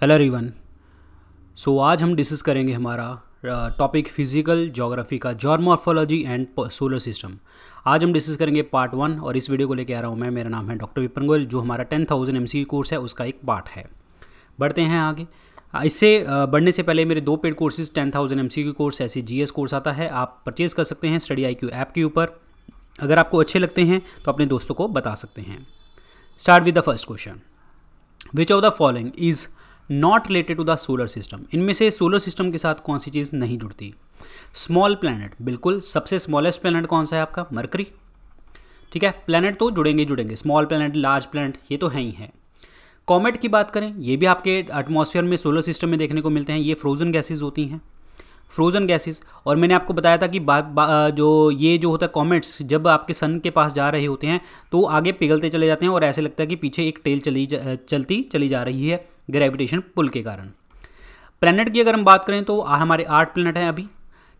hello रिवन सो आज हम discuss करेंगे हमारा टॉपिक फिजिकल जोग्राफी का जॉर्मोफोलॉजी एंड सोलर सिस्टम आज हम डिस्कस करेंगे पार्ट वन और इस वीडियो को लेकर आ रहा हूँ मैं मेरा नाम है डॉक्टर विपन गोयल जो हमारा टेन थाउजेंड एम कोर्स है उसका एक पार्ट है बढ़ते हैं आगे इससे uh, बढ़ने से पहले मेरे दो paid courses ten thousand M C course ऐसे जी एस कोर्स आता है आप परचेज़ कर सकते हैं स्टडी आई क्यू ऐप के ऊपर अगर आपको अच्छे लगते हैं तो अपने दोस्तों को बता सकते हैं start with the first question which of the following is not related to the solar system इनमें से सोलर सिस्टम के साथ कौन सी चीज़ नहीं जुड़ती स्मॉल प्लानट बिल्कुल सबसे स्मॉलेस्ट प्लानट कौन सा है आपका मरकरी ठीक है प्लानट तो जुड़ेंगे जुड़ेंगे स्मॉल प्लानट लार्ज प्लानट ये तो है ही है कॉमेट की बात करें ये भी आपके एटमोसफियर में सोलर सिस्टम में देखने को मिलते हैं ये फ्रोजन गैसेज होती हैं फ्रोजन गैसेस और मैंने आपको बताया था कि बात बा, जो ये जो होता है कॉमेट्स जब आपके सन के पास जा रहे होते हैं तो आगे पिघलते चले जाते हैं और ऐसे लगता है कि पीछे एक टेल चली जा, चलती चली जा रही है ग्रेविटेशन पुल के कारण प्लैनेट की अगर हम बात करें तो हमारे आठ प्लैनेट हैं अभी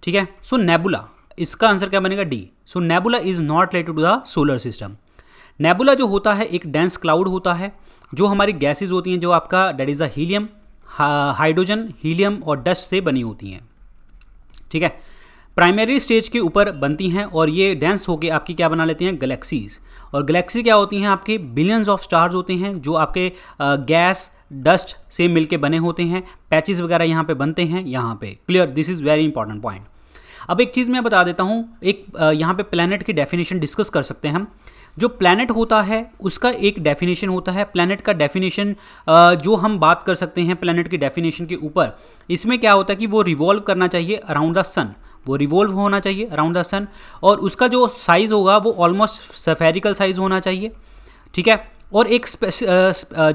ठीक है सो नेबुला इसका आंसर क्या बनेगा D so nebula is not related to the solar system nebula जो होता है एक डेंस क्लाउड होता है जो हमारी गैसेज होती हैं जो आपका that is the helium hydrogen helium और डस्ट से बनी होती हैं ठीक है प्राइमरी स्टेज के ऊपर बनती हैं और ये डेंस होकर आपकी क्या बना लेती हैं गलेक्सीज और गलेक्सी क्या होती हैं आपके बिलियंस ऑफ स्टार्स होते हैं जो आपके गैस डस्ट से मिलके बने होते हैं पैचेस वगैरह यहाँ पे बनते हैं यहाँ पे clear this is very important point अब एक चीज़ मैं बता देता हूँ एक यहाँ पे प्लानट की डेफिनेशन डिस्कस कर सकते हैं हम जो प्लानट होता है उसका एक डेफिनेशन होता है प्लानट का डेफिनेशन जो हम बात कर सकते हैं प्लानट की डेफिनेशन के ऊपर इसमें क्या होता है कि वो रिवॉल्व करना चाहिए अराउंड द सन वो रिवॉल्व होना चाहिए अराउंड द सन और उसका जो साइज़ होगा वो ऑलमोस्ट सफेरिकल साइज़ होना चाहिए ठीक है और एक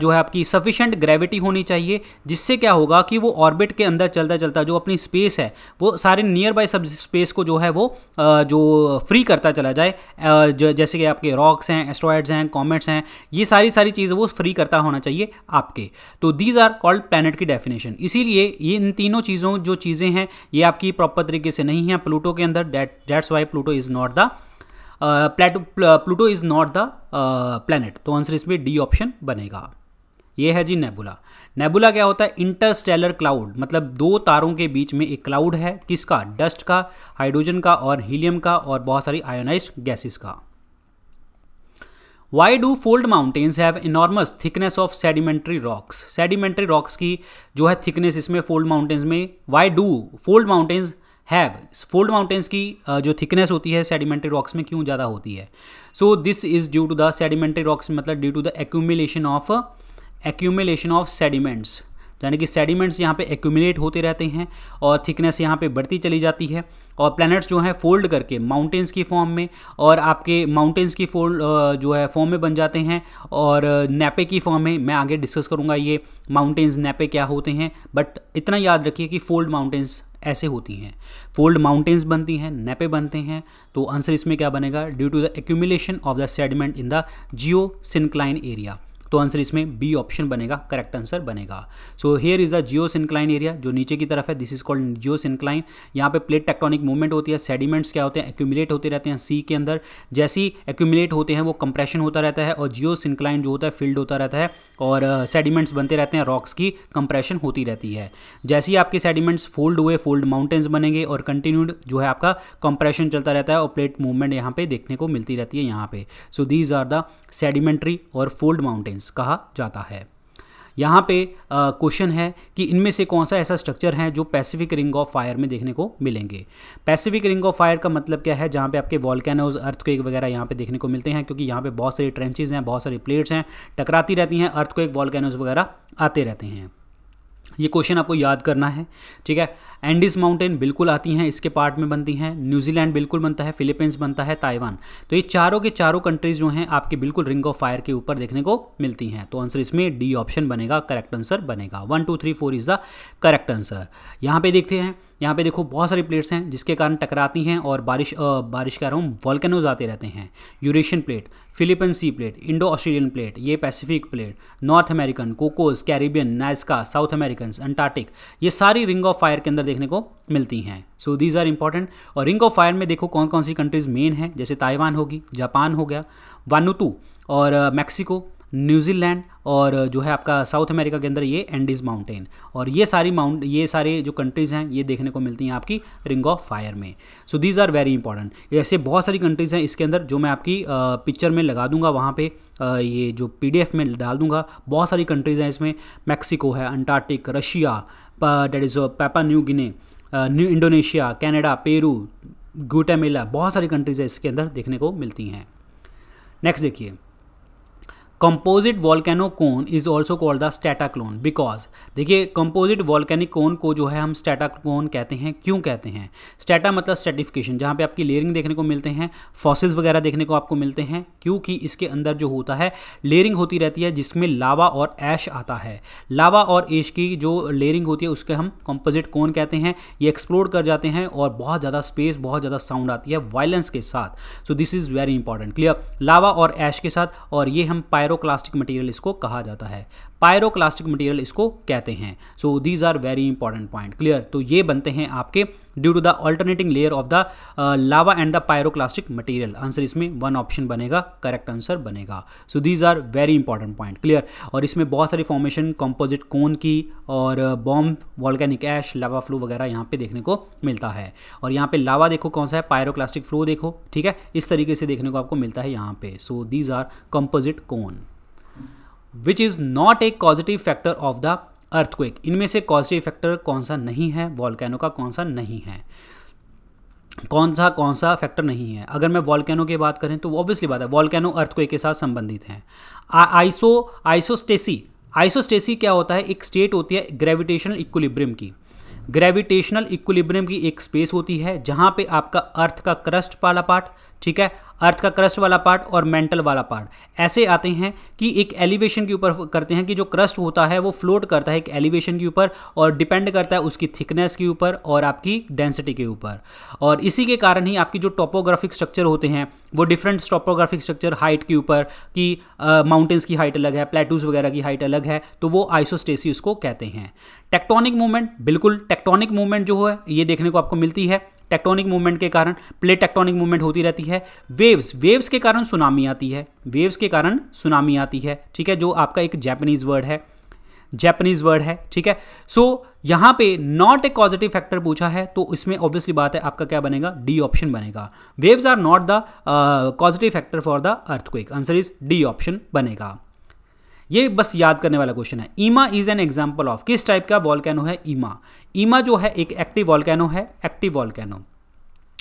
जो है आपकी सफिशेंट ग्रेविटी होनी चाहिए जिससे क्या होगा कि वो ऑर्बिट के अंदर चलता चलता जो अपनी स्पेस है वो सारे नियर बाय सब स्पेस को जो है वो जो फ्री करता चला जाए जैसे कि आपके रॉक्स हैं एस्ट्रॉयड्स हैं कॉमेट्स हैं ये सारी सारी चीज़ें वो फ्री करता होना चाहिए आपके तो दीज आर कॉल्ड प्लानट की डेफिनेशन इसीलिए ये इन तीनों चीज़ों जो चीज़ें हैं ये आपकी प्रॉपर तरीके से नहीं है प्लूटो के अंदर that's why Pluto is not the Pluto is not the planet तो आंसर इसमें डी ऑप्शन बनेगा ये है जी नेबुला नेबुला क्या होता है इंटरस्टेलर क्लाउड मतलब दो तारों के बीच में एक क्लाउड है किसका डस्ट का हाइड्रोजन का और हीलियम का और बहुत सारी आयोनाइज गैसेस का why do fold mountains have enormous thickness of sedimentary rocks sedimentary rocks की जो है थिकनेस इसमें फोल्ड माउंटेन्स में why do fold mountains have fold mountains की जो थिकनेस होती है सेडिमेंट्री रॉक्स में क्यों ज़्यादा होती है so this is due to the sedimentary rocks मतलब due to the accumulation of accumulation of sediments यानी कि सेडिमेंट्स यहाँ पे एक्यूमिलेट होते रहते हैं और थिकनेस यहाँ पे बढ़ती चली जाती है और प्लैनेट्स जो हैं फोल्ड करके माउंटेन्स की फॉर्म में और आपके माउंटेन्स की फोल्ड जो है फॉर्म में बन जाते हैं और नेपे की फॉर्म में मैं आगे डिस्कस करूँगा ये माउंटेन्स नेपे क्या होते हैं बट इतना याद रखिए कि फोल्ड माउंटेन्स ऐसे होती हैं फोल्ड माउंटेन्स बनती हैं नेपे बनते हैं तो आंसर इसमें क्या बनेगा due to the accumulation of the sediment in the geosyncline area तो आंसर इसमें बी ऑप्शन बनेगा करेक्ट आंसर बनेगा so here is a geosyncline area जो नीचे की तरफ है this is called geosyncline यहाँ पे प्लेट टेक्टोनिक मूवमेंट होती है सेडिमेंट्स क्या होते हैं एक्यूमिलेट होते रहते हैं सी के अंदर जैसी एक्यूमिलेट होते हैं वो कंप्रेशन होता रहता है और जियोस इंक्लाइन जो होता है फील्ड होता रहता है और सेडिमेंट्स uh, बनते रहते हैं रॉक्स की कंप्रेशन होती रहती है जैसे ही आपके सेडिमेंट्स फोल्ड हुए फोल्ड माउंटेन्स बनेंगे और कंटिन्यूड जो है आपका कंप्रेशन चलता रहता है और प्लेट मूवमेंट यहाँ पे देखने को मिलती रहती है यहाँ पे so these are the sedimentary और फोल्ड माउंटेन्स साइंस कहा जाता है यहाँ पे क्वेश्चन है कि इनमें से कौन सा ऐसा स्ट्रक्चर है जो पैसिफिक रिंग ऑफ फायर में देखने को मिलेंगे पैसिफिक रिंग ऑफ फायर का मतलब क्या है जहाँ पे आपके अर्थ क्वेक वगैरह यहाँ पे देखने को मिलते हैं क्योंकि यहाँ पे बहुत सारी ट्रेंचेज हैं बहुत सारी प्लेट्स हैं टकराती रहती हैं क्वेक वॉलकैनोज वगैरह आते रहते हैं ये क्वेश्चन आपको याद करना है ठीक है एंडीज माउंटेन बिल्कुल आती हैं इसके पार्ट में बनती हैं न्यूजीलैंड बिल्कुल बनता है फिलीपींस बनता है ताइवान तो ये चारों के चारों कंट्रीज जो हैं आपके बिल्कुल रिंग ऑफ फायर के ऊपर देखने को मिलती हैं तो आंसर इसमें डी ऑप्शन बनेगा करेक्ट आंसर बनेगा one two three four is the correct answer यहाँ पे देखते हैं यहाँ पे देखो बहुत सारी प्लेट्स हैं जिसके कारण टकराती हैं और बारिश आ, बारिश कह रहा हूँ वॉल्केनोज आते रहते हैं Eurasian plate Philippine sea plate Indo Australian plate ये Pacific plate North American Cocos Caribbean Nazca South American American Antarctic ये सारी रिंग ऑफ फायर के अंदर देखने को मिलती हैं सो दीज आर इंपॉर्टेंट और रिंग ऑफ फायर में देखो कौन कौन सी कंट्रीज मेन हैं जैसे ताइवान होगी जापान हो गया वानुतू और मैक्सिको uh, न्यूजीलैंड और जो है आपका साउथ अमेरिका के अंदर ये एंडीज माउंटेन और ये सारी माउंट ये सारे जो कंट्रीज़ हैं ये देखने को मिलती हैं आपकी रिंग ऑफ फायर में so these are very important ऐसे बहुत सारी कंट्रीज़ हैं इसके अंदर जो मैं आपकी पिक्चर में लगा दूंगा वहाँ पे ये जो पी में डाल दूंगा बहुत सारी कंट्रीज़ हैं इसमें मैक्सिको है Antarctic Russia that is Papua New Guinea New Indonesia Canada Peru Guatemala बहुत सारी कंट्रीज़ हैं इसके अंदर देखने को मिलती हैं नेक्स्ट देखिए composite volcano cone is also called the stratocone because देखिए कंपोजिट वॉलकैनिक कोन को जो है हम स्टेटाक्लोन कहते हैं क्यों कहते हैं स्टेटा मतलब स्टेटिफिकेशन जहाँ पे आपकी लेयरिंग देखने को मिलते हैं फॉसिल्स वगैरह देखने को आपको मिलते हैं क्योंकि इसके अंदर जो होता है लेयरिंग होती रहती है जिसमें लावा और ऐश आता है लावा और ऐश की जो लेयरिंग होती है उसके हम कंपोजिट कोन कहते हैं ये एक्सप्लोर कर जाते हैं और बहुत ज़्यादा स्पेस बहुत ज़्यादा साउंड आती है वायलेंस के साथ so this is very important clear lava और ऐश के साथ और ये हम पायर पायरोक्लास्टिक मटेरियल इसको कहा जाता है पायरोक्लास्टिक मटेरियल इसको कहते हैं so these are very important point clear तो ये बनते हैं आपके due to the alternating layer of the lava and the pyroclastic material answer इसमें वन ऑप्शन बनेगा करेक्ट आंसर बनेगा so these are very important point clear और इसमें बहुत सारी फॉर्मेशन कॉम्पोजिट कोन की और bomb volcanic ash lava flow वगैरह यहाँ पे देखने को मिलता है और यहाँ पे लावा देखो कौन सा है पायरोक्लास्टिक फ्लो देखो ठीक है इस तरीके से देखने को आपको मिलता है यहाँ पे so these are composite cone which is not a positive factor of the earthquake इनमें से पॉजिटिव फैक्टर कौन सा नहीं है वॉलकैनो का कौन सा नहीं है कौन सा कौन सा फैक्टर नहीं है अगर मैं वॉलकैनो की बात करें तो ऑब्वियसली बात है वॉलकैनो अर्थक्वेक के साथ संबंधित हैं आइसो आइसोस्टेसी आइसोस्टेसी क्या होता है एक स्टेट होती है ग्रेविटेशनल इक्विलिब्रियम की ग्रेविटेशनल इक्विलिब्रियम की एक स्पेस होती है जहाँ पे आपका अर्थ का क्रस्ट वाला पार्ट ठीक है अर्थ का क्रस्ट वाला पार्ट और मेंटल वाला पार्ट ऐसे आते हैं कि एक एलिवेशन के ऊपर करते हैं कि जो क्रस्ट होता है वो फ्लोट करता है एक एलिवेशन के ऊपर और डिपेंड करता है उसकी थिकनेस के ऊपर और आपकी डेंसिटी के ऊपर और इसी के कारण ही आपकी जो टोपोग्राफिक स्ट्रक्चर होते हैं वो डिफरेंट टोपोग्राफिक स्ट्रक्चर हाइट के ऊपर कि माउंटेन्स की हाइट अलग है प्लेटूज वगैरह की हाइट अलग है तो वो आइसोस्टेसी उसको कहते हैं टेक्टोनिक मूवमेंट बिल्कुल टेक्टोनिक मूवमेंट जो है ये देखने को आपको मिलती है टेक्टोनिक मूवमेंट के कारण प्लेट टेक्टोनिक मूवमेंट होती रहती है वेव्स वेव्स के कारण सुनामी आती है वेव्स के कारण सुनामी आती है ठीक है जो आपका एक जैपनीज वर्ड है जैपनीज वर्ड है ठीक है सो so, यहां पे नॉट ए पॉजिटिव फैक्टर पूछा है तो इसमें ऑब्वियसली बात है आपका क्या बनेगा डी ऑप्शन बनेगा waves are not the positive factor for the earthquake answer is D option बनेगा ये बस याद करने वाला क्वेश्चन है ईमा इज एन एग्जाम्पल ऑफ किस टाइप का वॉल है ईमा ईमा जो है एक एक्टिव वॉल है एक्टिव वॉल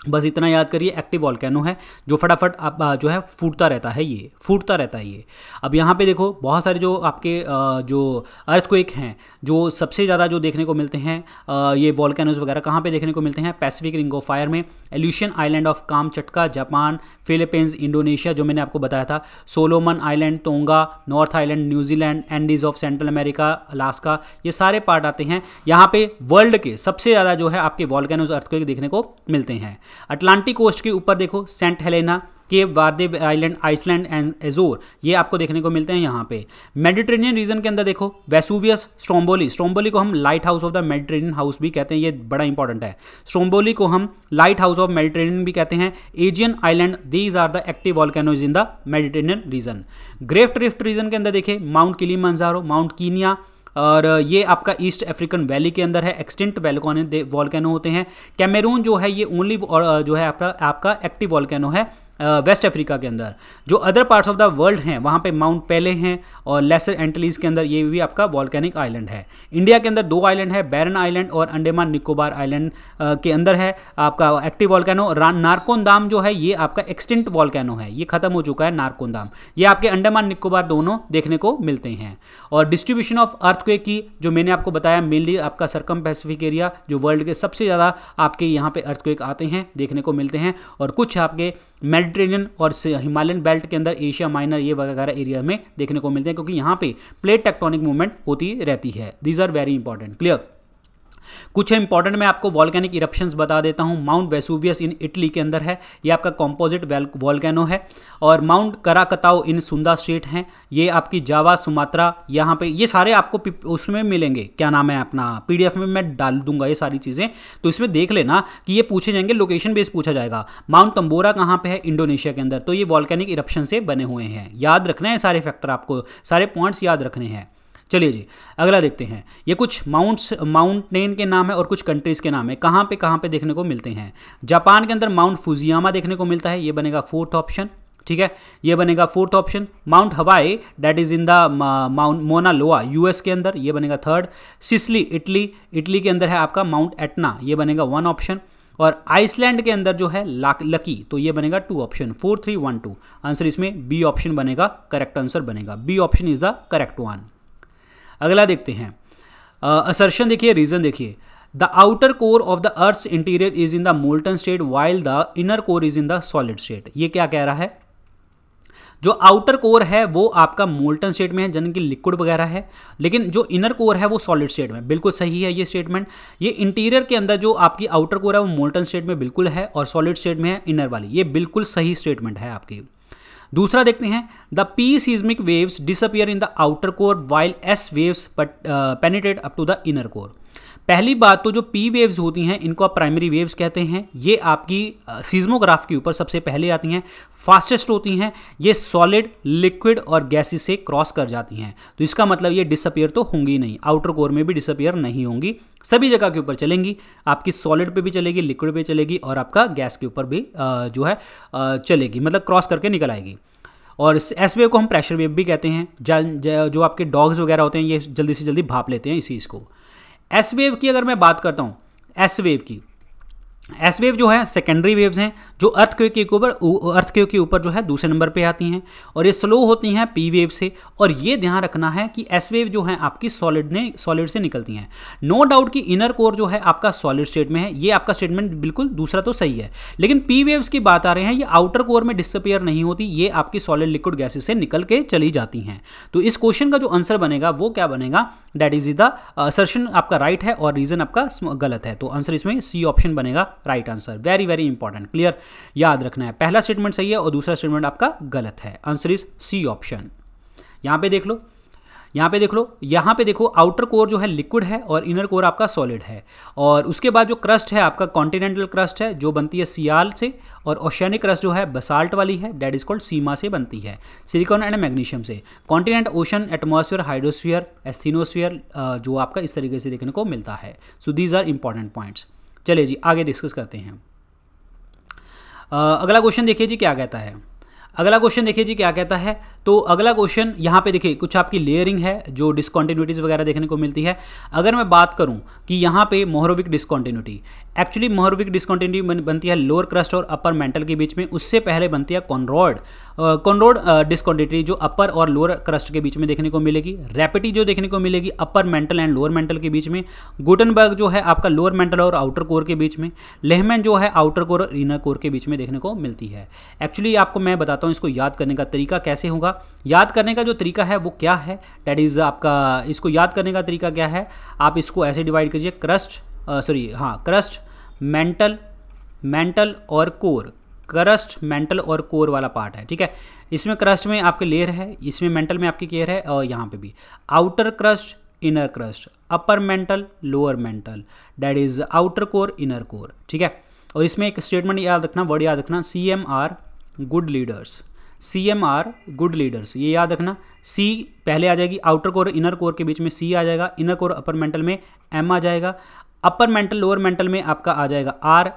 बस इतना याद करिए एक्टिव वॉलकैनो है जो फटाफट आप जो है फूटता रहता है ये फूटता रहता है ये अब यहाँ पे देखो बहुत सारे जो आपके जो अर्थक्वेक हैं जो सबसे ज़्यादा जो देखने को मिलते हैं ये वॉलकैनोज़ वगैरह कहाँ पे देखने को मिलते हैं पैसिफिक रिंग ऑफ फायर में एल्यूशियन आइलैंड ऑफ काम चटका जापान फिलीपींस इंडोनेशिया जो मैंने आपको बताया था Solomon island Tonga North Island New Zealand Andes of Central America Alaska ये सारे पार्ट आते हैं यहाँ पे वर्ल्ड के सबसे ज़्यादा जो है आपके वॉलकैनोज अर्थक्वेक देखने को मिलते हैं अटलांटिक कोस्ट के ऊपर देखो Saint Helena Cape Verde island Iceland and Azores ये आपको देखने को मिलते हैं यहाँ पे मेडिटेरेनियन रीजन के अंदर देखो वैसुवियस स्ट्रोम्बोली स्ट्रोम्बोली को हम lighthouse of the Mediterranean house भी कहते हैं ये बड़ा इंपॉर्टेंट है स्ट्रोम्बोली को हम लाइट हाउस ऑफ मेडिटेरेनियन भी कहते हैं Aegean island these are the active volcanoes in the Mediterranean region great rift region के अंदर देखें माउंट किली माउंट कीनिया और ये आपका ईस्ट अफ्रीकन वैली के अंदर है एक्सटेंट वॉलकैनो होते हैं कैमेरून जो है ये ओनली जो है आपका आपका एक्टिव वॉलकैनो है वेस्ट अफ्रीका के अंदर जो other parts of the world हैं वहाँ पे माउंट पेले हैं और लेसर एंटलीज के अंदर ये भी आपका वॉलकैनिक आइलैंड है इंडिया के अंदर दो आइलैंड है बैरन आइलैंड और अंडेमान निकोबार आइलैंड के अंदर है आपका एक्टिव वॉलकैनो नारकोन दाम जो है ये आपका एक्सटेंट वॉलकैनो है ये खत्म हो चुका है नारकोन दाम ये आपके अंडेमान निकोबार दोनों देखने को मिलते हैं और डिस्ट्रीब्यूशन ऑफ अर्थ की जो मैंने आपको बताया मेनली आपका सरकम पैसिफिक एरिया जो वर्ल्ड के सबसे ज़्यादा आपके यहाँ पे अर्थ आते हैं देखने को मिलते हैं और कुछ आपके मेड मेडिटेरेनियन और हिमालयन बेल्ट के अंदर एशिया माइनर ये वगैरह एरिया में देखने को मिलते हैं क्योंकि यहाँ पे प्लेट टेक्टोनिक मूवमेंट होती रहती है these are very important clear कुछ इंपॉर्टेंट मैं आपको वॉल्कैनिक इरप्शंस बता देता हूँ माउंट वेसुवियस इन इटली के अंदर है ये आपका कॉम्पोजिट वॉल्केनो है और Mount Krakatoa in Sunda strait हैं ये आपकी जावा सुमात्रा यहाँ पे ये सारे आपको उसमें मिलेंगे क्या नाम है अपना पीडीएफ में मैं डाल दूंगा ये सारी चीज़ें तो इसमें देख लेना कि ये पूछे जाएंगे लोकेशन बेस पूछा जाएगा माउंट कंबोरा कहाँ पर है इंडोनेशिया के अंदर तो ये वॉलकैनिक इरप्शन से बने हुए हैं याद रखना है सारे फैक्टर आपको सारे पॉइंट्स याद रखने हैं चलिए जी अगला देखते हैं ये कुछ माउंट्स माउंटेन के नाम है और कुछ कंट्रीज़ के नाम है कहाँ पे कहाँ पे देखने को मिलते हैं जापान के अंदर माउंट फुजियामा देखने को मिलता है ये बनेगा फोर्थ ऑप्शन ठीक है ये बनेगा fourth option Mount Hawaii that is in the Mount Mauna Loa US के अंदर ये बनेगा थर्ड सिसली इटली इटली के अंदर है आपका माउंट एटना ये बनेगा वन ऑप्शन और आइसलैंड के अंदर जो है लकी तो ये बनेगा two option four three one two answer इसमें बी ऑप्शन बनेगा करेक्ट आंसर बनेगा B option is the correct one अगला देखते हैं असर्शन देखिए रीज़न देखिए the outer core of the earth interior is in the molten state while the inner core is in the solid state ये क्या कह रहा है जो आउटर कोर है वो आपका मोल्टन स्टेट में है जन कि लिक्विड वगैरह है लेकिन जो इनर कोर है वो सॉलिड स्टेट में बिल्कुल सही है ये स्टेटमेंट ये इंटीरियर के अंदर जो आपकी आउटर कोर है वो मोल्टन स्टेट में बिल्कुल है और सॉलिड स्टेट में है इनर वाली ये बिल्कुल सही स्टेटमेंट है आपकी दूसरा देखते हैं the P seismic waves disappear in the outer core while S waves but up to the inner core पहली बात तो जो पी वेव्स होती हैं इनको आप प्राइमरी वेव्स कहते हैं ये आपकी सीज्मोग्राफ के ऊपर सबसे पहले आती हैं फास्टेस्ट होती हैं ये सॉलिड लिक्विड और गैसेस से क्रॉस कर जाती हैं तो इसका मतलब ये डिसअपियर तो होंगी नहीं आउटर कोर में भी डिसअपियर नहीं होंगी सभी जगह के ऊपर चलेंगी आपकी सॉलिड पर भी चलेगी लिक्विड पर चलेगी और आपका गैस के ऊपर भी जो है चलेगी मतलब क्रॉस करके निकल आएगी और एस वेव को हम प्रेशर वेव भी कहते हैं जो आपके डॉग्स वगैरह होते हैं ये जल्दी से जल्दी भाप लेते हैं इसी इसको एस वेव की अगर मैं बात करता हूँ एस वेव की एस वेव जो है सेकेंडरी वेव्स हैं जो अर्थ क्यू के ऊपर अर्थ के ऊपर जो है दूसरे नंबर पे आती हैं और ये स्लो होती हैं पी वेव से और ये ध्यान रखना है कि एस वेव जो है आपकी सॉलिड ने सॉलिड से निकलती हैं नो डाउट कि इनर कोर जो है आपका सॉलिड स्टेट में है ये आपका स्टेटमेंट बिल्कुल दूसरा तो सही है लेकिन पी वेव्स की बात आ रहे हैं ये आउटर कोर में डिसअपेयर नहीं होती ये आपकी सॉलिड लिक्विड गैसेज से निकल के चली जाती हैं तो इस क्वेश्चन का जो आंसर बनेगा वो क्या बनेगा that is is the assertion आपका राइट है और रीजन आपका गलत है तो आंसर इसमें सी ऑप्शन बनेगा right answer very very important clear याद रखना है पहला स्टेटमेंट सही है और दूसरा स्टेटमेंट आपका गलत है आंसर इज सी ऑप्शन यहां पे देख लो यहाँ पे देख लो यहाँ पे देखो आउटर कोर जो है लिक्विड है और इनर कोर आपका सॉलिड है और उसके बाद जो क्रस्ट है आपका कॉन्टिनेंटल क्रस्ट है जो बनती है सियाल से और ओशियनिक क्रस्ट जो है बसाल्ट वाली है डेट इज कॉल्ड सीमा से बनती है सिलिकॉन एंड मैग्नीशियम से continent ocean atmosphere hydrosphere asthenosphere जो आपका इस तरीके से देखने को मिलता है so these are important points चलिए जी आगे डिस्कस करते हैं अगला क्वेश्चन देखिए जी क्या कहता है अगला क्वेश्चन देखिए जी क्या कहता है तो अगला क्वेश्चन यहाँ पे देखिए कुछ आपकी लेयरिंग है जो डिसकॉन्टिन्यूटीज़ वगैरह देखने को मिलती है अगर मैं बात करूँ कि यहाँ पे मोहरोविक डिसकॉन्टिन्यूटी एक्चुअली मोहरविक डिस्कॉन्टिन्यू बनती है लोअर क्रस्ट और अपर मेंटल के बीच में उससे पहले बनती है कॉनरोड कॉनरोड डिस्कॉन्टिन्यू जो अपर और लोअर क्रस्ट के बीच में देखने को मिलेगी रैपिटी जो देखने को मिलेगी upper mantle and lower mantle के बीच में गुटनबर्ग जो है आपका लोअर मेंटल और आउटर कोर के बीच में लेहमैन जो है आउटर कोर और इनर कोर के बीच में देखने को मिलती है एक्चुअली आपको मैं बताता हूँ इसको याद करने का तरीका कैसे होगा याद करने का जो तरीका है वो क्या है डैट इज़ आपका इसको याद करने का तरीका क्या है आप इसको ऐसे डिवाइड कीजिए क्रस्ट सॉरी हाँ क्रस्ट मेंटल मेंटल और कोर क्रस्ट मेंटल और कोर वाला पार्ट है ठीक है इसमें क्रस्ट में आपके लेयर है इसमें मेंटल में आपकी केयर है और यहाँ पे भी outer crust inner crust upper mantle lower mantle that is outer core inner core ठीक है और इसमें एक स्टेटमेंट याद रखना वर्ड याद रखना C M R good leaders C M R good leaders ये याद रखना सी पहले आ जाएगी आउटर कोर इनर कोर के बीच में सी आ जाएगा इनर कोर अपर मेंटल में एम आ जाएगा अपर मेंटल लोअर मेंटल में आपका आ जाएगा आर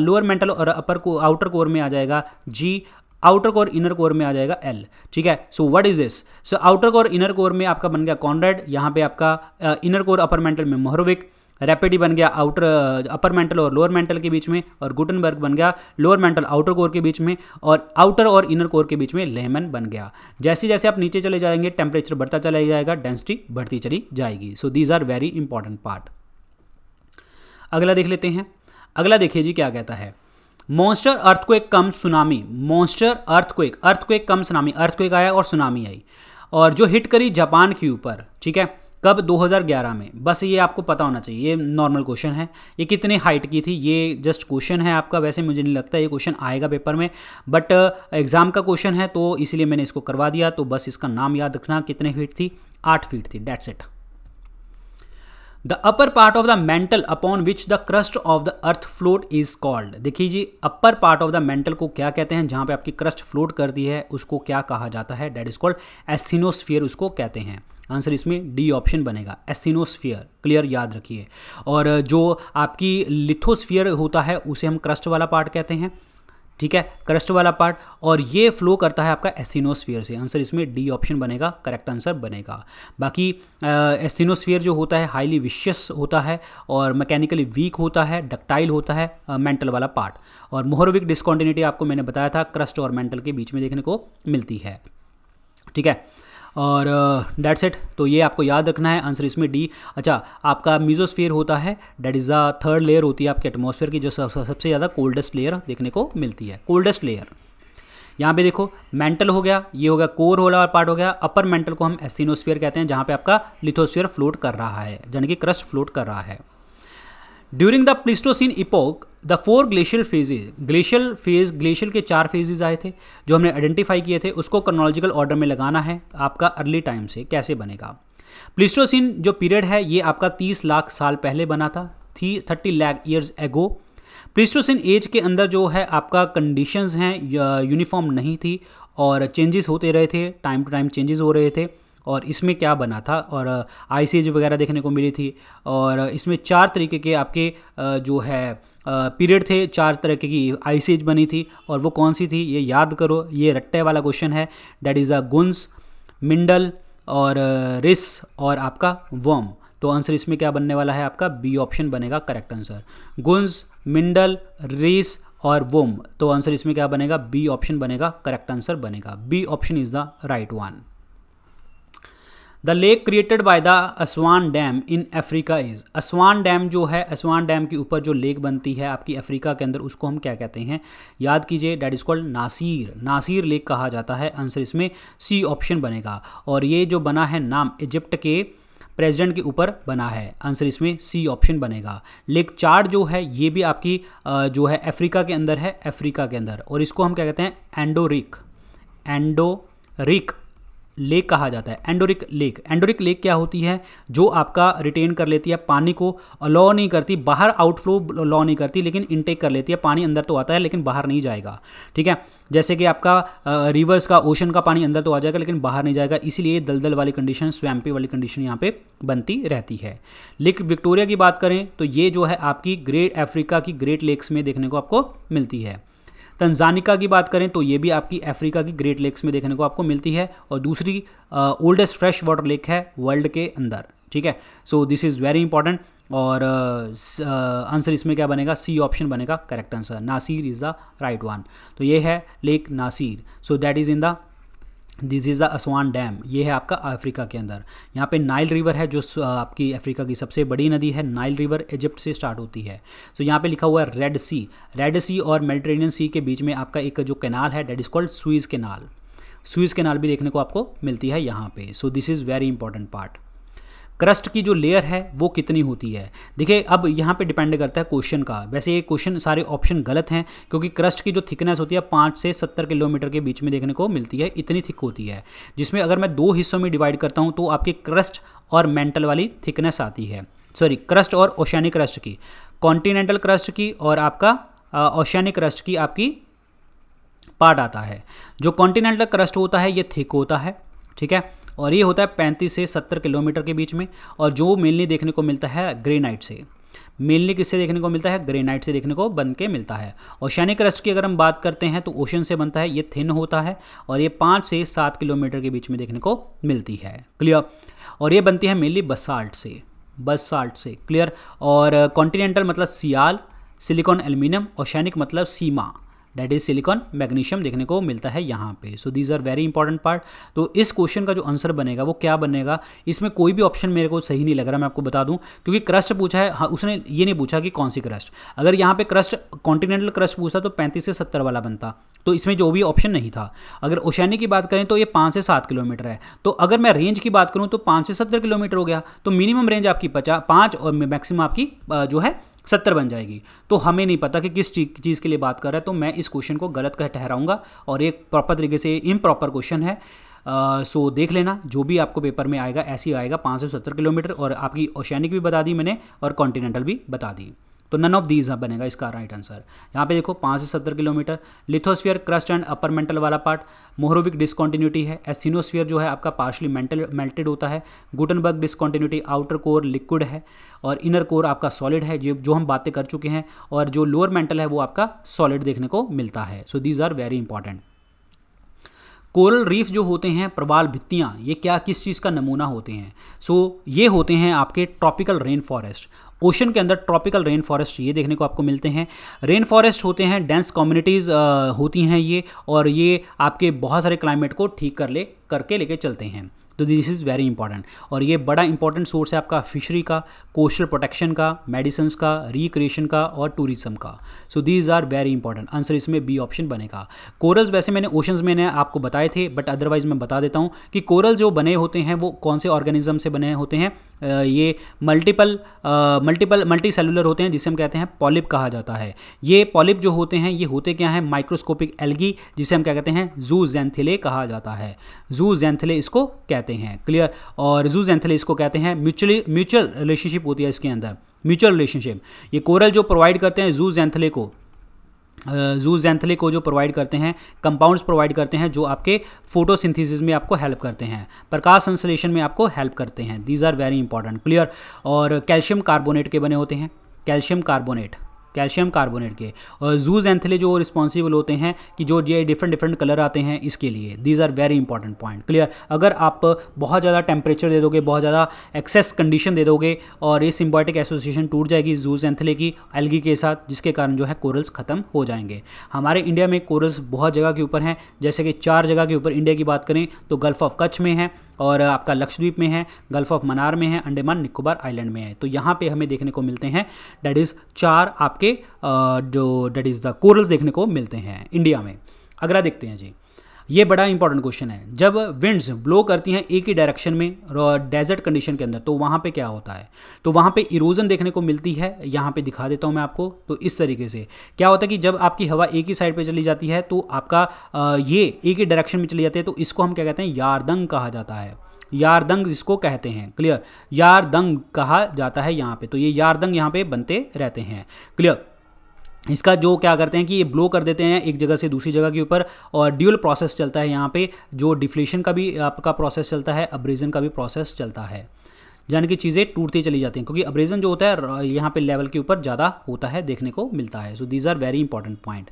लोअर मेंटल और अपर को आउटर कोर में आ जाएगा G outer core inner core में आ जाएगा एल ठीक है so what is this so outer core inner core में आपका बन गया कॉन्ड्रेड यहाँ पे आपका इनर कोर अपर मेंटल में मोहरविक रैपिडी बन गया आउटर अपर मेंटल और लोअर मेंटल के बीच में और गुटनबर्ग बन गया लोअर मेंटल आउटर कोर के बीच में और आउटर और इनर कोर के बीच में लेमन बन गया जैसे जैसे आप नीचे चले जाएंगे टेम्परेचर बढ़ता चला जाएगा डेंसिटी बढ़ती चली जाएगी so these are very important part अगला देख लेते हैं अगला देखिए जी क्या कहता है मॉन्स्टर अर्थ को एक कम सुनामी मॉन्स्टर अर्थ को एक अर्थ को एक कम सुनामी अर्थ को एक आया और सुनामी आई और जो हिट करी जापान के ऊपर ठीक है कब 2011 में बस ये आपको पता होना चाहिए ये नॉर्मल क्वेश्चन है ये कितने हाइट की थी ये जस्ट क्वेश्चन है आपका वैसे मुझे नहीं लगता ये क्वेश्चन आएगा पेपर में बट एग्ज़ाम uh, का क्वेश्चन है तो इसलिए मैंने इसको करवा दिया तो बस इसका नाम याद रखना कितने फीट थी आठ फीट थी that's it the upper part of the mantle upon which the crust of the earth float is called देखिए जी upper part of the mantle को क्या कहते हैं जहाँ पे आपकी क्रस्ट फ्लोट करती है उसको क्या कहा जाता है डेट इज कॉल्ड एस्थिनोस्फियर उसको कहते हैं आंसर इसमें डी ऑप्शन बनेगा एस्थिनोस्फियर क्लियर याद रखिए और जो आपकी लिथोस्फियर होता है उसे हम क्रस्ट वाला पार्ट कहते हैं ठीक है क्रस्ट वाला पार्ट और ये फ्लो करता है आपका एस्थिनोस्फियर से आंसर इसमें डी ऑप्शन बनेगा करेक्ट आंसर बनेगा बाकी एस्थिनोस्फियर जो होता है हाईली विशियस होता है और मैकेनिकली वीक होता है डक्टाइल होता है मेंटल वाला पार्ट और मोहरविक डिस्कॉन्टिन्यूटी आपको मैंने बताया था क्रस्ट और मेंटल के बीच में देखने को मिलती है ठीक है और डेट सेट तो ये आपको याद रखना है आंसर इसमें डी अच्छा आपका मीजोस्फेयर होता है that is the third layer होती है आपके एटमोसफेयर की जो सबसे ज़्यादा कोल्डेस्ट लेयर देखने को मिलती है कोल्डेस्ट लेयर यहाँ पे देखो मेंटल हो गया ये हो गया कोर वाला पार्ट हो गया अपर मेंटल को हम एस्थीनोस्फीयर कहते हैं जहाँ पे आपका लिथोस्फीयर फ्लोट कर रहा है यानी कि क्रस्ट फ्लोट कर रहा है during the Pleistocene epoch the four glacial phases glacial phase glacial के चार फेजेज आए थे जो हमने आइडेंटिफाई किए थे उसको क्रोनोलॉजिकल ऑर्डर में लगाना है आपका अर्ली टाइम से कैसे बनेगा प्लिस्टोसिन जो पीरियड है ये आपका 30 लाख साल पहले बना था थी thirty lakh years ago Pleistocene age के अंदर जो है आपका कंडीशंस हैं यूनिफॉर्म नहीं थी और चेंजेस होते रहे थे टाइम टू टाइम चेंजेस हो रहे थे और इसमें क्या बना था और आई वगैरह देखने को मिली थी और इसमें चार तरीके के आपके जो है पीरियड थे चार तरीके की आईसीज बनी थी और वो कौन सी थी ये याद करो ये रट्टे वाला क्वेश्चन है that is a Gunz Mindel और रिस और आपका वॉम तो आंसर इसमें क्या बनने वाला है आपका बी ऑप्शन बनेगा correct answer Gunz Mindel Riss और वोम तो आंसर इसमें क्या बनेगा बी ऑप्शन बनेगा करेक्ट आंसर बनेगा B option is the right one the lake created by the Aswan dam in Africa is Aswan dam जो है असवान डैम के ऊपर जो लेक बनती है आपकी अफ्रीका के अंदर उसको हम क्या कहते हैं याद कीजिए that is called Nasser Nasser lake कहा जाता है आंसर इसमें सी ऑप्शन बनेगा और ये जो बना है नाम इजिप्ट के प्रेसिडेंट के ऊपर बना है आंसर इसमें सी ऑप्शन बनेगा लेक चार्ट जो है ये भी आपकी जो है अफ्रीका के अंदर है अफ्रीका के अंदर और इसको हम क्या कहते हैं एंडोरिक एंडोरिक लेक कहा जाता है एंडोरिक लेक एंडोरिक लेक क्या होती है जो आपका रिटेन कर लेती है पानी को अलाउ नहीं करती बाहर आउटफ्लो अलाउ नहीं करती लेकिन इनटेक कर लेती है पानी अंदर तो आता है लेकिन बाहर नहीं जाएगा ठीक है जैसे कि आपका रिवर्स का ओशन का पानी अंदर तो आ जाएगा लेकिन बाहर नहीं जाएगा इसीलिए दलदल वाली कंडीशन स्वैम्पी वाली कंडीशन यहाँ पे बनती रहती है लेक विक्टोरिया की बात करें तो ये जो है आपकी ग्रेट अफ्रीका की ग्रेट लेक्स में देखने को आपको मिलती है तंजानिका की बात करें तो ये भी आपकी अफ्रीका की ग्रेट लेक्स में देखने को आपको मिलती है और दूसरी ओल्डेस्ट फ्रेश वाटर लेक है वर्ल्ड के अंदर ठीक है so this is very important और आंसर uh, इसमें क्या बनेगा सी ऑप्शन बनेगा correct answer Nasser is the right one तो ये है lake Nasser so that is in the this is the Aswan dam ये है आपका अफ्रीका के अंदर यहाँ पे नाइल रिवर है जो आपकी अफ्रीका की सबसे बड़ी नदी है नाइल रिवर इजिप्ट से स्टार्ट होती है सो so, यहाँ पे लिखा हुआ है रेड सी रेड सी और मेडिटेरेनियन सी के बीच में आपका एक जो कैनाल है that is called Suez canal Suez canal भी देखने को आपको मिलती है यहाँ पे so this is very important part crust की जो लेयर है वो कितनी होती है देखिए अब यहाँ पे डिपेंड करता है क्वेश्चन का वैसे ये क्वेश्चन सारे ऑप्शन गलत हैं क्योंकि क्रस्ट की जो थिकनेस होती है पाँच से सत्तर किलोमीटर के बीच में देखने को मिलती है इतनी थिक होती है जिसमें अगर मैं दो हिस्सों में डिवाइड करता हूँ तो आपकी क्रस्ट और मेंटल वाली थिकनेस आती है सॉरी क्रस्ट और ओशियानिक क्रस्ट की कॉन्टिनेंटल क्रस्ट की और आपका ओशैनिक क्रस्ट की आपकी पार्ट आता है जो कॉन्टिनेंटल क्रस्ट होता है ये थिक होता है ठीक है और ये होता है पैंतीस से सत्तर किलोमीटर के बीच में और जो मेनली देखने को मिलता है ग्रेनाइट से मेनली किससे देखने को मिलता है ग्रेनाइट से देखने को बन के मिलता है शैनिक क्रस्ट की अगर हम बात करते हैं तो ओशन से बनता है ये थिन होता है और ये पाँच से सात किलोमीटर के बीच में देखने को मिलती है क्लियर और ये बनती है मेनली बसाल्ट से बसाल्ट से क्लियर और कॉन्टिनेंटल मतलब सियाल सिलिकॉन एल्यूमिनियम ओशैनिक मतलब sima that is silicon magnesium देखने को मिलता है यहाँ पे so these are very important part तो इस क्वेश्चन का जो आंसर बनेगा वो क्या बनेगा इसमें कोई भी ऑप्शन मेरे को सही नहीं लग रहा मैं आपको बता दूं क्योंकि क्रस्ट पूछा है हाँ, उसने ये नहीं पूछा कि कौन सी क्रस्ट अगर यहाँ पे क्रस्ट कॉन्टिनेंटल क्रस्ट पूछता तो पैंतीस से सत्तर वाला बनता तो इसमें जो भी ऑप्शन नहीं था अगर ओशैनी की बात करें तो ये पाँच से सात किलोमीटर है तो अगर मैं रेंज की बात करूँ तो पाँच से सत्तर किलोमीटर हो गया तो मिनिमम रेंज आपकी पचास पाँच और मैक्सिमम आपकी जो है सत्तर बन जाएगी तो हमें नहीं पता कि किस चीज़ के लिए बात कर रहा है तो मैं इस क्वेश्चन को गलत कह ठहराऊंगा और एक प्रॉपर तरीके से इम प्रॉपर क्वेश्चन है सो uh, so, देख लेना जो भी आपको पेपर में आएगा ऐसे ही आएगा पाँच सौ सत्तर किलोमीटर और आपकी ओशैनिक भी बता दी मैंने और कॉन्टिनेंटल भी बता दी तो नन ऑफ दीज बनेगा इसका राइट आंसर यहाँ पे देखो पाँच से सत्तर kilometre lithosphere crust and upper mantle वाला पार्ट मोहरोविक डिस्कॉन्टिन्यूटी है एस्थिनोस्फियर जो है आपका पार्शली मेंटल मेल्टेड होता है Gutenberg discontinuity outer core liquid है और इनर कोर आपका सॉलिड है जो जो हम बातें कर चुके हैं और जो लोअर मेंटल है वो आपका सॉलिड देखने को मिलता है so these are very important coral reef जो होते हैं प्रवाल भित्तियाँ ये क्या किस चीज़ का नमूना होते हैं सो so, ये होते हैं आपके ट्रॉपिकल रेन फॉरेस्ट ओशन के अंदर ट्रॉपिकल रेन फॉरेस्ट ये देखने को आपको मिलते हैं रेन फॉरेस्ट होते हैं डेंस कम्युनिटीज़ होती हैं ये और ये आपके बहुत सारे क्लाइमेट को ठीक कर ले करके लेके चलते हैं तो दिस इज़ वेरी इंपॉर्टेंट और ये बड़ा इंपॉर्टेंट सोर्स है आपका फिशरी का कोस्टल प्रोटेक्शन का मेडिसन्स का रिक्रिएशन का और टूरिज्म का so these are very important answer इसमें बी ऑप्शन बनेगा कोरल्स वैसे मैंने ओशंस में आपको बताए थे बट अदरवाइज मैं बता देता हूँ कि कोरल जो बने होते हैं वो कौन से ऑर्गेनिज्म से बने होते हैं ये मल्टीपल मल्टीपल मल्टी सेलुलर होते हैं जिसे हम कहते हैं पॉलिप कहा जाता है ये पॉलिप जो होते हैं ये होते क्या हैं माइक्रोस्कोपिक एल्गी जिसे हम क्या कहते हैं जू जैंथिले कहा जाता है जू जैंथिले इसको कहते कहते हैं क्लियर और जूजेंथली इसको कहते हैं म्यूचुअली म्यूचुअल रिलेशनशिप होती है इसके अंदर म्यूचुअल रिलेशनशिप ये कोरल जो प्रोवाइड करते हैं एंथले को जूजेंथले को जो प्रोवाइड करते हैं कंपाउंड्स प्रोवाइड करते हैं जो आपके फोटोसिंथेसिस में आपको हेल्प करते हैं प्रकाश संश्लेषण में आपको हेल्प करते हैं these are very important clear और कैल्शियम कार्बोनेट के बने होते हैं कैल्शियम कार्बोनेट कैल्शियम कार्बोनेट के और जूज एंथले जो रिस्पॉन्सिबल होते हैं कि जो ये डिफरेंट डिफरेंट कलर आते हैं इसके लिए these are very important point clear अगर आप बहुत ज़्यादा टेम्परेचर दे दोगे बहुत ज़्यादा एक्सेस कंडीशन दे दोगे और ये सिम्बॉयटिक एसोसिएशन टूट जाएगी जूज एंथले की एलगी के साथ जिसके कारण जो है कोरल्स ख़त्म हो जाएंगे हमारे इंडिया में कोरल्स बहुत जगह के ऊपर हैं जैसे कि चार जगह के ऊपर इंडिया की बात करें तो गल्फ ऑफ कच्छ में है और आपका लक्षद्वीप में है गल्फ ऑफ मनार में है अंडेमान निकोबार आइलैंड में है तो यहाँ पे हमें देखने को मिलते हैं डेट इज़ चार आपके जो डेट इज़ द कोरल्स देखने को मिलते हैं इंडिया में अगला देखते हैं जी ये बड़ा इंपॉर्टेंट क्वेश्चन है जब विंड्स ब्लो करती हैं एक ही डायरेक्शन में डेजर्ट कंडीशन के अंदर तो वहाँ पे क्या होता है तो वहाँ पे इरोजन देखने को मिलती है यहाँ पे दिखा देता हूँ मैं आपको तो इस तरीके से क्या होता है कि जब आपकी हवा एक ही साइड पर चली जाती है तो आपका ये एक ही डायरेक्शन में चली जाती है तो इसको हम क्या कहते हैं यारदंग कहा जाता है यारदंग जिसको कहते हैं क्लियर यारदंग कहा जाता है यहाँ पे तो ये यारदंग यहाँ पे बनते रहते हैं क्लियर इसका जो क्या करते हैं कि ये ब्लो कर देते हैं एक जगह से दूसरी जगह के ऊपर और ड्यूअल प्रोसेस चलता है यहाँ पे जो डिफ्लेशन का भी आपका प्रोसेस चलता है अब्रेजन का भी प्रोसेस चलता है यानी कि चीज़ें टूटती चली जाती हैं क्योंकि अब्रेजन जो होता है यहाँ पे लेवल के ऊपर ज़्यादा होता है देखने को मिलता है so these are very important point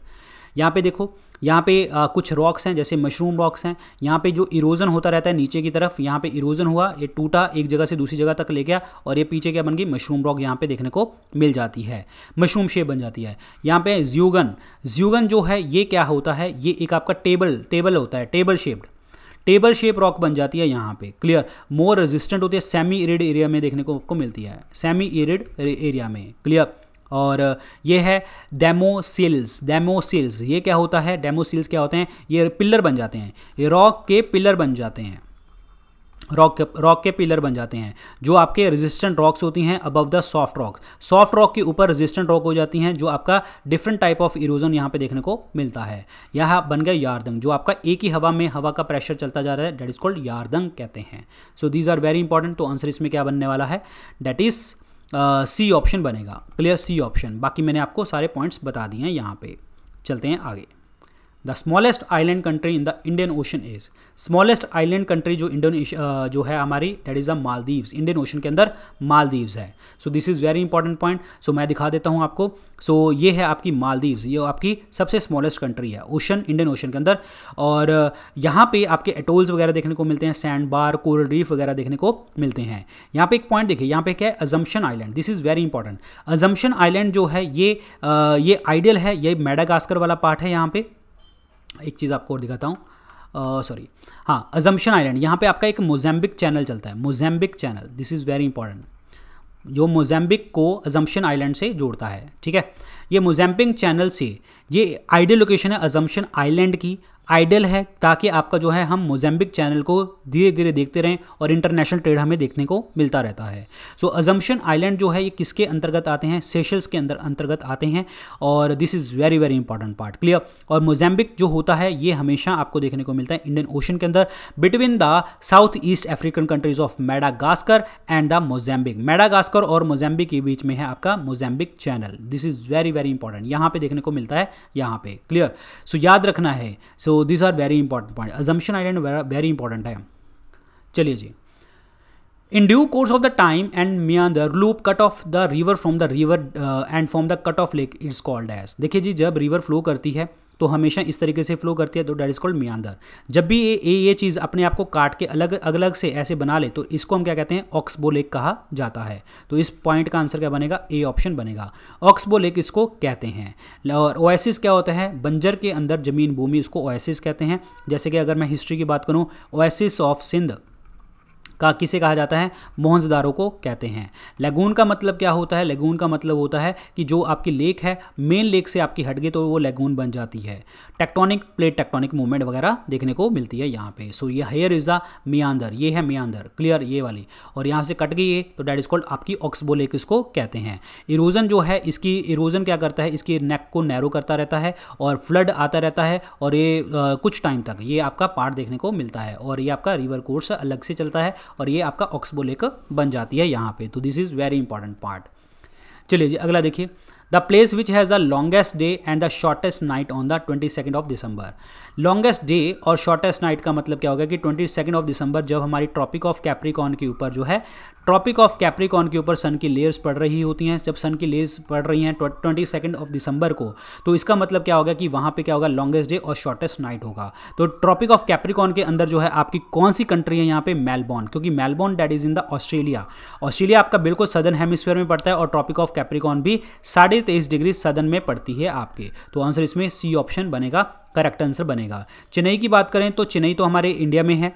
यहाँ पे देखो यहाँ पे आ, कुछ रॉक्स हैं जैसे मशरूम रॉक्स हैं यहाँ पे जो इरोजन होता रहता है नीचे की तरफ यहाँ पे इरोजन हुआ ये टूटा एक जगह से दूसरी जगह तक ले गया और ये पीछे क्या बन गई मशरूम रॉक यहाँ पे देखने को मिल जाती है मशरूम शेप बन जाती है यहाँ पे ज्यूगन ज्यूगन जो है ये क्या होता है ये एक आपका टेबल टेबल होता है table shaped table shape rock बन जाती है यहाँ पे क्लियर मोर रेजिस्टेंट होती है सेमी एरिड एरिया में देखने को आपको मिलती है सेमी एरिड एरिया में क्लियर और ये है डेमोसिल्स डेमोसिल्स ये क्या होता है डेमोसिल्स क्या होते हैं ये पिलर बन जाते हैं ये रॉक के पिलर बन जाते हैं रॉक के रॉक के पिलर बन जाते हैं जो आपके रेजिस्टेंट रॉक्स होती हैं above the soft rock soft rock के ऊपर रेजिस्टेंट रॉक हो जाती हैं जो आपका डिफरेंट टाइप ऑफ इरोजन यहाँ पे देखने को मिलता है यह बन गया यारदंग जो आपका एक ही हवा में हवा का प्रेशर चलता जा रहा है डेट इज़ कॉल्ड यारदंग कहते हैं so these are very important तो आंसर इसमें क्या बनने वाला है डेट इज़ सी ऑप्शन बनेगा क्लियर सी ऑप्शन बाकी मैंने आपको सारे पॉइंट्स बता दिए हैं यहाँ पे चलते हैं आगे the smallest island country in the Indian ocean is smallest island country जो इंडोनेशिया uh, जो है हमारी that is the Maldives Indian ocean के अंदर मालदीव्स है so this is very important point so मैं दिखा देता हूँ आपको सो so, ये है आपकी मालदीव्स ये आपकी सबसे स्मॉलेस्ट कंट्री है ओशन इंडियन ओशन के अंदर और uh, यहाँ पे आपके एटोल्स वगैरह देखने को मिलते हैं सैंड बार कोरल रीफ वगैरह देखने को मिलते हैं यहाँ पे एक पॉइंट देखिए यहाँ पे क्या है Assumption island this is very important Assumption island जो है ये आ, uh, ये आइडियल है ये मेडागास्कर वाला पार्ट है यहाँ पे एक चीज़ आपको और दिखाता हूँ सॉरी हाँ अजम्पन आइलैंड यहाँ पे आपका एक मोजैम्बिक चैनल चलता है Mozambique channel this is very important जो मोजैम्बिक को अजम्पन आइलैंड से जोड़ता है ठीक है ये मोजैम्पिंग चैनल से ये आइडियल लोकेशन है अजम्पन आइलैंड की आइडियल है ताकि आपका जो है हम मोजम्बिक चैनल को धीरे धीरे देखते रहें और इंटरनेशनल ट्रेड हमें देखने को मिलता रहता है सो अजम्पन आइलैंड जो है ये किसके अंतर्गत आते हैं सेशल्स के अंदर अंतर्गत आते हैं और this is very very important part clear और मोजम्बिक जो होता है ये हमेशा आपको देखने को मिलता है इंडियन ओशन के अंदर between the south east African countries of Madagascar and the Mozambique Madagascar और मोजैम्बिक के बीच में है आपका Mozambique channel this is very very important यहाँ पे देखने को मिलता है यहाँ पे क्लियर सो याद रखना है so this are very important point Assumption island very important है चलिए जी in due course of the time and meander loop cut off the river from the river and from the cut off lake is called as देखिए जी जब river flow करती है तो हमेशा इस तरीके से फ्लो करती है तो डेट इज कॉल्ड मियांदर जब भी ये ये चीज़ अपने आप को काट के अलग अलग से ऐसे बना ले तो इसको हम क्या कहते हैं ऑक्सबो लेक कहा जाता है तो इस पॉइंट का आंसर क्या बनेगा ए ऑप्शन बनेगा ऑक्सबो लेक इसको कहते हैं और ओएसिस क्या होता है बंजर के अंदर जमीन भूमि इसको ओएसिस कहते हैं जैसे कि अगर मैं हिस्ट्री की बात करूँ ओएसिस ऑफ सिंध का किसे कहा जाता है मोहनजदारों को कहते हैं लेगून का मतलब क्या होता है लेगून का मतलब होता है कि जो आपकी लेक है मेन लेक से आपकी हट गई तो वो लेगून बन जाती है टेक्टोनिक प्लेट टेक्टोनिक मूवमेंट वगैरह देखने को मिलती है यहाँ पे सो ये हेयर इज़ द मियांदर ये है मियांदर क्लियर ये वाली और यहाँ से कट गई है तो डैट इज कॉल्ड आपकी ऑक्सबो लेक इसको कहते हैं इरोजन जो है इसकी इरोजन क्या करता है इसकी नेक को नैरो करता रहता है और फ्लड आता रहता है और ये आ, कुछ टाइम तक ये आपका पार्ट देखने को मिलता है और ये आपका रिवर कोर्स अलग से चलता है और ये आपका ऑक्सबोलेक बन जाती है यहाँ पे तो this is very important part चलिए जी अगला देखिए the place which has the longest day and the shortest night on the twenty second of December longest day और शॉर्टेस्ट नाइट का मतलब क्या होगा कि ट्वेंटी सेकेंड ऑफ दिसंबर जब हमारी ट्रॉपिक ऑफ कैप्रिकॉन के ऊपर जो है ट्रॉपिक ऑफ कैप्रिकॉन के ऊपर सन की लेयर्स पड़ रही होती हैं जब सन की लेयर्स पड़ रही हैं ट्वेंटी सेकेंड ऑफ दिसंबर को तो इसका मतलब क्या होगा कि वहाँ पे क्या होगा लॉन्गेस्ट डे और शॉर्टेस्ट नाइट होगा तो ट्रॉपिक ऑफ कैप्रिकॉन के अंदर जो है आपकी कौन सी कंट्री है यहाँ पे मेलबॉर्न क्योंकि Melbourne that is in the Australia Australia आपका बिल्कुल सदन हेमिस्फेयर में पड़ता है और ट्रॉपिक ऑफ कैप्रिकॉन भी साढ़े तेईस डिग्री सदन में पड़ती है आपके तो आंसर इसमें सी ऑप्शन बनेगा करेक्ट आंसर बनेगा चेन्नई की बात करें तो चेन्नई तो हमारे इंडिया में है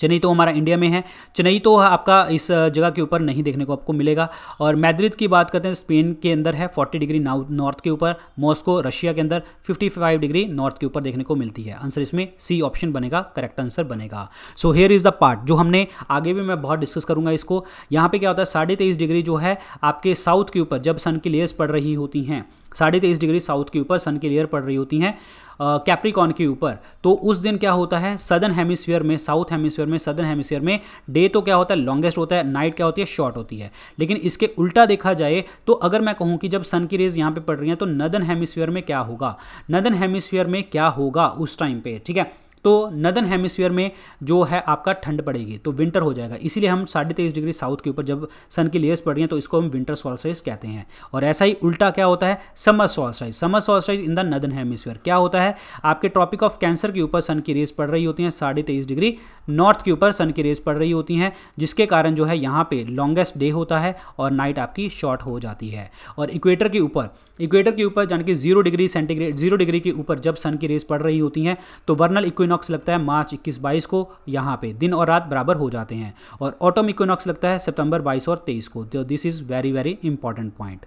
चेन्नई तो हमारा इंडिया में है चेन्नई तो आपका इस जगह के ऊपर नहीं देखने को आपको मिलेगा और मैद्रिद की बात करते हैं स्पेन के अंदर है 40 डिग्री नॉर्थ के ऊपर मॉस्को रशिया के अंदर 55 डिग्री नॉर्थ के ऊपर देखने को मिलती है आंसर इसमें सी ऑप्शन बनेगा करेक्ट आंसर बनेगा so here is the part जो हमने आगे भी मैं बहुत डिस्कस करूंगा इसको यहाँ पर क्या होता है साढ़े डिग्री जो है आपके साउथ के ऊपर जब सन की लेयर्स पड़ रही होती हैं साढ़े डिग्री साउथ के ऊपर सन की लेयर पड़ रही होती हैं कैप्रिकॉन के ऊपर तो उस दिन क्या होता है सदर्न हेमिसफेयर में साउथ हेमिसफेयर में सदर्न हेमिसफेयर में डे तो क्या होता है लॉन्गेस्ट होता है नाइट क्या होती है शॉर्ट होती है लेकिन इसके उल्टा देखा जाए तो अगर मैं कहूँ कि जब सन की रेज यहाँ पर पड़ रही हैं तो नदन हेमिसफेयर में क्या होगा नदन हेमिसफेयर में क्या होगा उस टाइम पे ठीक है तो नदन हेमिसफियर में जो है आपका ठंड पड़ेगी तो विंटर हो जाएगा इसीलिए हम साढ़े तेईस डिग्री साउथ के ऊपर जब सन की लेयर्स पड़ रही हैं तो इसको हम विंटर सॉलसाइज कहते हैं और ऐसा ही उल्टा क्या होता है summer solstice summer solstice in the northern hemisphere क्या होता है आपके ट्रॉपिक ऑफ कैंसर के ऊपर सन की रेस पड़ रही होती हैं साढ़े तेईस डिग्री नॉर्थ के ऊपर सन की रेस पड़ रही होती हैं जिसके कारण जो है यहाँ पर लॉन्गेस्ट डे होता है और नाइट आपकी शॉर्ट हो जाती है और इक्वेटर के ऊपर इक्वेटर के ऊपर यानी कि zero degree centigrade zero degree के ऊपर जब सन की रेस पड़ रही होती हैं तो वर्नल इक्वे इक्विनॉक्स लगता है मार्च इक्कीस बाईस को यहाँ पे दिन और रात बराबर हो जाते हैं और ऑटम इक्विनॉक्स लगता है सितंबर 22 और 23 को तो this is very very important point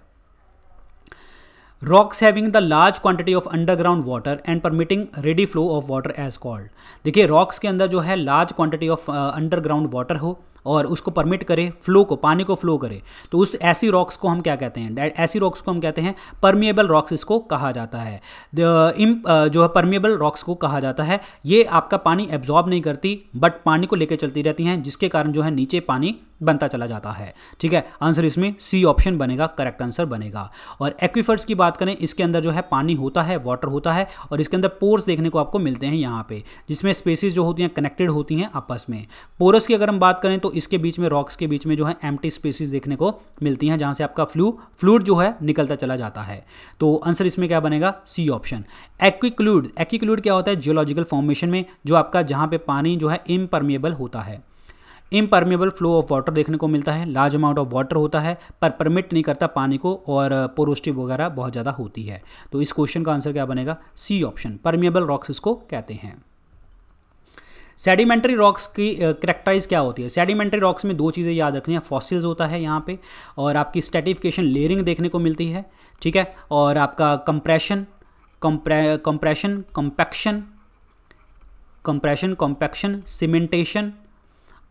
rocks having the large quantity of underground water and permitting ready flow of water is called देखिए रॉक्स के अंदर जो है large quantity of underground water हो और उसको परमिट करे फ्लो को पानी को फ्लो करे तो उस ऐसी रॉक्स को हम क्या कहते हैं ऐसी रॉक्स को हम कहते हैं परमिएबल रॉक्स इसको कहा जाता है इम जो है परमिएबल रॉक्स को कहा जाता है ये आपका पानी एब्जॉर्ब नहीं करती बट पानी को लेकर चलती रहती हैं जिसके कारण जो है नीचे पानी बनता चला जाता है ठीक है आंसर इसमें सी ऑप्शन बनेगा करेक्ट आंसर बनेगा और एक्विफर्स की बात करें इसके अंदर जो है पानी होता है वाटर होता है और इसके अंदर पोर्स देखने को आपको मिलते हैं यहाँ पे जिसमें स्पेसिस जो होती हैं कनेक्टेड होती हैं आपस में पोरस की अगर हम बात करें तो इसके बीच में रॉक्स के बीच में जो है एम्प्टी स्पेसिस देखने को मिलती हैं जहाँ से आपका फ्लू फ्लूड जो है निकलता चला जाता है तो आंसर इसमें क्या बनेगा सी ऑप्शन एक्विक्लूड एक्विक्लूड क्या होता है जियोलॉजिकल फॉर्मेशन में जो आपका जहाँ पर पानी जो है इम्परमेबल होता है इम्परमेबल फ्लो ऑफ वाटर देखने को मिलता है लार्ज अमाउंट ऑफ वाटर होता है पर परमिट नहीं करता पानी को और पोरोस्टिव वगैरह बहुत ज़्यादा होती है तो इस क्वेश्चन का आंसर क्या बनेगा सी ऑप्शन परमिएबल रॉक्स इसको कहते हैं सेडिमेंट्री रॉक्स की करेक्टराइज क्या होती है सेडिमेंट्री रॉक्स में दो चीज़ें याद रखनी है फॉसिल्स होता है यहाँ पे और आपकी स्टेटिफिकेशन लेयरिंग देखने को मिलती है ठीक है और आपका compression compression compaction compression compaction cementation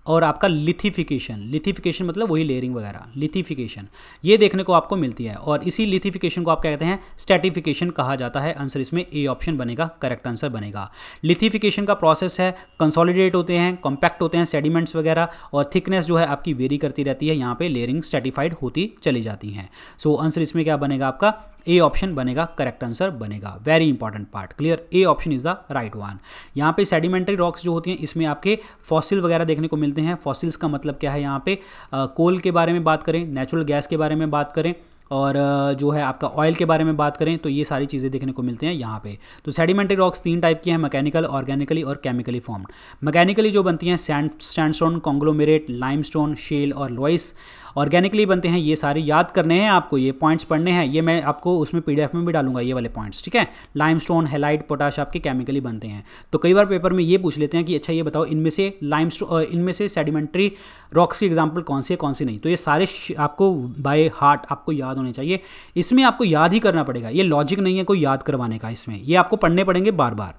और आपका लिथिफिकेशन लिथिफिकेशन मतलब वही लेयरिंग वगैरह लिथिफिकेशन ये देखने को आपको मिलती है और इसी लिथिफिकेशन को आप कहते हैं स्टेटिफिकेशन कहा जाता है आंसर इसमें ए ऑप्शन बनेगा करेक्ट आंसर बनेगा लिथिफिकेशन का प्रोसेस है कंसोलिडेट होते हैं कॉम्पैक्ट होते हैं सेडिमेंट्स वगैरह और थिकनेस जो है आपकी वेरी करती रहती है यहाँ पर लेयरिंग स्टेटिफाइड होती चली जाती हैं सो आंसर इसमें क्या बनेगा आपका ए ऑप्शन बनेगा करेक्ट आंसर बनेगा very important part clear A option is the right one यहाँ पे सेडिमेंट्री रॉक्स जो होती हैं इसमें आपके फॉसिल वगैरह देखने को मिलते हैं फॉसिल्स का मतलब क्या है यहाँ पे कोल के बारे में बात करें नेचुरल गैस के बारे में बात करें और जो है आपका ऑयल के बारे में बात करें तो ये सारी चीज़ें देखने को मिलते हैं यहाँ पे तो सेडिमेंट्री रॉक्स तीन टाइप की हैं मैकेनिकल ऑर्गेनिकली और केमिकली फॉर्म्ड मैकेनिकली जो बनती हैं sand stand stone conglomerate limestone shale और लॉइस ऑर्गेनिकली बनते हैं ये सारे याद करने हैं आपको ये पॉइंट्स पढ़ने हैं ये मैं आपको उसमें पी में भी डालूंगा ये वाले पॉइंट्स ठीक है लाइम स्टोन हेलाइट पोटाश आपके केमिकली बनते हैं तो कई बार पेपर में ये पूछ लेते हैं कि अच्छा ये बताओ इनमें से लाइम इनमें से सेडिमेंट्री रॉक्स की एग्जाम्पल कौन सी है कौन सी नहीं तो ये सारे आपको बाय हार्ट आपको याद होने चाहिए इसमें आपको याद ही करना पड़ेगा ये लॉजिक नहीं है कोई याद करवाने का इसमें ये आपको पढ़ने पड़ेंगे बार बार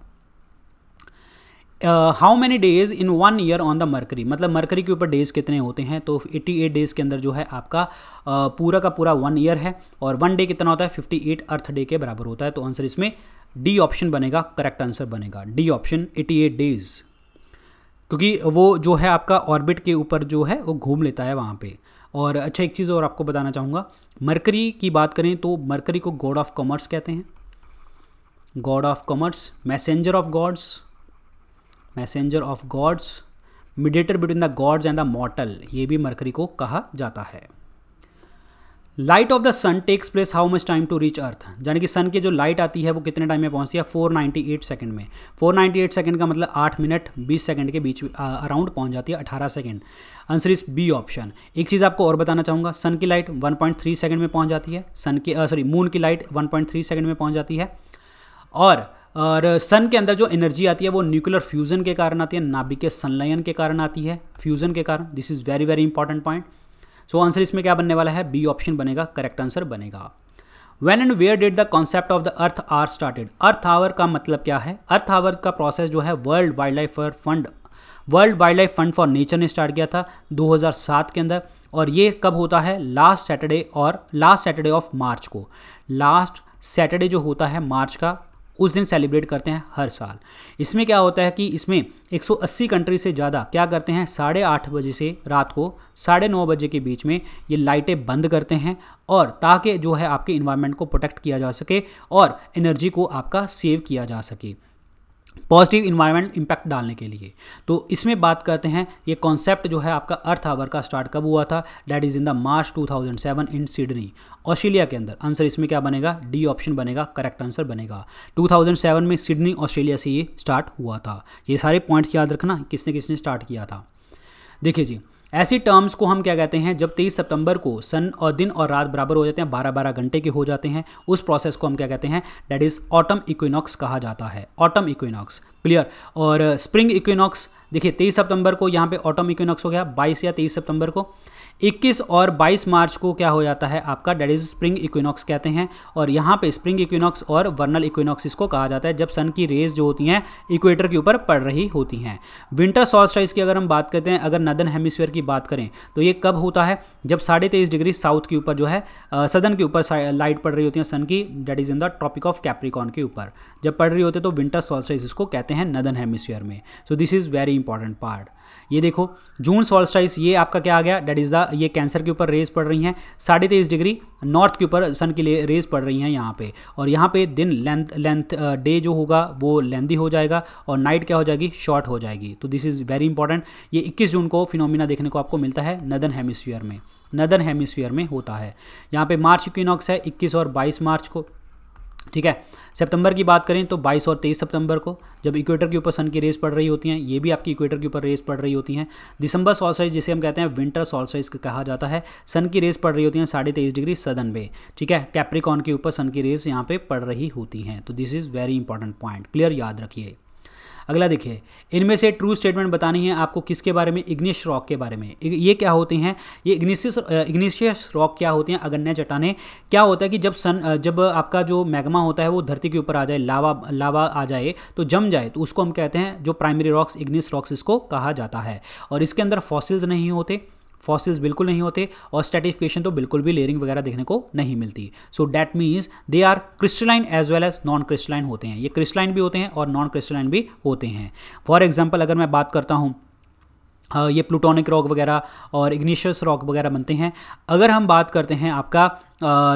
how many days in one year on the Mercury मतलब मरकरी के ऊपर डेज कितने होते हैं तो 88 डेज के अंदर जो है आपका uh, पूरा का पूरा वन ईयर है और वन डे कितना होता है 58 अर्थ डे के बराबर होता है तो आंसर इसमें डी ऑप्शन बनेगा करेक्ट आंसर बनेगा डी ऑप्शन 88 डेज क्योंकि वो जो है आपका ऑर्बिट के ऊपर जो है वो घूम लेता है वहाँ पे और अच्छा एक चीज़ और आपको बताना चाहूँगा मरकरी की बात करें तो मरकरी को गॉड ऑफ कॉमर्स कहते हैं god of commerce messenger of gods messenger of gods mediator between the gods and the mortal ये भी मरकरी को कहा जाता है light of the sun takes place how much time to reach earth यानी कि सन की जो लाइट आती है वो कितने टाइम में पहुंचती है 498 सेकंड में 498 सेकंड का मतलब 8 मिनट 20 सेकंड के बीच अराउंड पहुंच जाती है 18 second answer is B option एक चीज़ आपको और बताना चाहूँगा सन की लाइट 1.3 सेकंड में पहुंच जाती है सन की सॉरी मून की लाइट 1.3 सेकंड में पहुँच जाती है और और सन के अंदर जो एनर्जी आती है वो न्यूक्लियर फ्यूज़न के कारण आती है नाभिक के संलयन के कारण आती है फ्यूज़न के कारण this is very very important point so answer इसमें क्या बनने वाला है बी ऑप्शन बनेगा करेक्ट आंसर बनेगा when and where did the concept of the earth hour started earth hour का मतलब क्या है अर्थ आवर का प्रोसेस जो है world wild life fund world wild life fund for nature ने स्टार्ट किया था 2007 के अंदर और ये कब होता है लास्ट सैटरडे और लास्ट सैटरडे ऑफ मार्च को लास्ट सैटरडे जो होता है मार्च का उस दिन सेलिब्रेट करते हैं हर साल इसमें क्या होता है कि इसमें 180 कंट्री से ज़्यादा क्या करते हैं साढ़े आठ बजे से रात को साढ़े नौ बजे के बीच में ये लाइटें बंद करते हैं और ताकि जो है आपके इन्वायरमेंट को प्रोटेक्ट किया जा सके और एनर्जी को आपका सेव किया जा सके पॉजिटिव इन्वायरमेंट इम्पैक्ट डालने के लिए तो इसमें बात करते हैं ये कॉन्सेप्ट जो है आपका अर्थ आवर का स्टार्ट कब हुआ था that is in the March 2007 in Sydney Australia के अंदर आंसर इसमें क्या बनेगा डी ऑप्शन बनेगा करेक्ट आंसर बनेगा 2007 में सिडनी ऑस्ट्रेलिया से ये स्टार्ट हुआ था ये सारे पॉइंट्स याद रखना किसने किसने स्टार्ट किया था देखिए जी ऐसी टर्म्स को हम क्या कहते हैं जब तेईस सितंबर को सन और दिन और रात बराबर हो जाते हैं बारह बारह घंटे के हो जाते हैं उस प्रोसेस को हम क्या कहते हैं डेट इज़ ऑटम इक्विनॉक्स कहा जाता है ऑटम इक्विनॉक्स क्लियर और स्प्रिंग इक्विनॉक्स देखिए तेईस सितंबर को यहाँ पे ऑटम इक्विनॉक्स हो गया बाईस या तेईस सितंबर को इक्कीस और बाईस मार्च को क्या हो जाता है आपका डेट इज स्प्रिंग इक्विनॉक्स कहते हैं और यहाँ पे स्प्रिंग इक्विनॉक्स और वर्नल इक्विनॉक्स इसको कहा जाता है जब सन की रेज जो होती हैं इक्वेटर के ऊपर पड़ रही होती हैं विंटर सॉल्स्टाइस की अगर हम बात करते हैं अगर नदन हेमिसफेयर की बात करें तो ये कब होता है जब साढ़े तेईस डिग्री साउथ के ऊपर जो है सदन के ऊपर लाइट पड़ रही होती है सन की that is in the tropic of Capricorn के ऊपर जब पड़ रही होती है तो विंटर सॉल्स्टाइस इसको कहते हैं नदन हेमिसफेयर में so this is very important part ये देखो जून सॉल्स्टाइस ये आपका क्या आ गया डेट इज़ द ये कैंसर के ऊपर रेज पड़ रही हैं साढ़े तेईस डिग्री नॉर्थ के ऊपर सन के लिए रेज पड़ रही हैं यहाँ पे और यहाँ पे दिन लेंथ लेंथ डे जो होगा वो लेंदी हो जाएगा और नाइट क्या हो जाएगी शॉर्ट हो जाएगी तो दिस इज़ वेरी इंपॉर्टेंट ये इक्कीस जून को फिनोमिना देखने को आपको मिलता है नदन हेमिसफियर में नदन हेमिसफियर में होता है यहाँ पे मार्च इक्विनॉक्स है इक्कीस और बाईस मार्च को ठीक है सितंबर की बात करें तो 22 और 23 सितंबर को जब इक्वेटर के ऊपर सन की रेस पड़ रही होती हैं ये भी आपकी इक्वेटर के ऊपर रेस पड़ रही होती हैं दिसंबर सॉलसाइज जिसे हम कहते हैं विंटर सॉलसाइज कहा जाता है सन की रेस पड़ रही होती हैं साढ़े तेईस डिग्री सदन में ठीक है कैप्रिकॉन के ऊपर सन की रेस यहाँ पे पड़ रही होती हैं तो this is very important point clear याद रखिए अगला देखिए इनमें से ट्रू स्टेटमेंट बतानी है आपको किसके बारे में इग्निश रॉक के बारे में ये क्या होते हैं ये इग्निशियस इग्निशियस रॉक क्या होते हैं अगन्या चट्टाने क्या होता है कि जब सन जब आपका जो मैग्मा होता है वो धरती के ऊपर आ जाए लावा लावा आ जाए तो जम जाए तो उसको हम कहते हैं जो प्राइमरी रॉक्स इग्निस रॉक्स इसको कहा जाता है और इसके अंदर फॉसिल्स नहीं होते फॉसिल्स बिल्कुल नहीं होते और स्टेटिफिकेशन तो बिल्कुल भी लेयरिंग वगैरह देखने को नहीं मिलती so that means they are crystalline as well as non crystalline होते हैं ये क्रिस्टलाइन भी होते हैं और नॉन क्रिस्टलाइन भी होते हैं फॉर एग्जाम्पल अगर मैं बात करता हूँ ये प्लूटोनिक रॉक वगैरह और इग्निशियस रॉक वगैरह बनते हैं अगर हम बात करते हैं आपका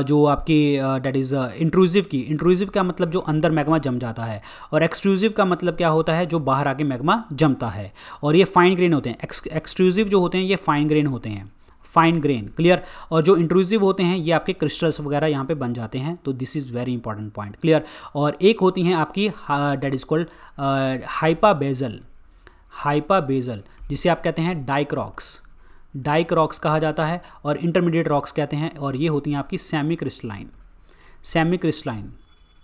जो आपकी डैट इज़ इंट्रूजिव की इंट्रूजिव का मतलब जो अंदर मैग्मा जम जाता है और एक्सक्लूसिव का मतलब क्या होता है जो बाहर आके मैग्मा जमता है और ये फाइन ग्रेन होते हैं एक्सक्लूसिव जो होते हैं ये फाइन ग्रेन होते हैं फाइन ग्रेन क्लियर और जो इंट्रूजिव होते हैं ये आपके क्रिस्टल्स वगैरह यहाँ पे बन जाते हैं तो this is very important point clear और एक होती हैं आपकी that is called hypabyssal hypabyssal जिसे आप कहते हैं डाइक रॉक्स डाइक रॉक्स कहा जाता है और इंटरमीडिएट रॉक्स कहते हैं और ये होती हैं आपकी सेमी क्रिस्टलाइन सेमी क्रिस्टलाइन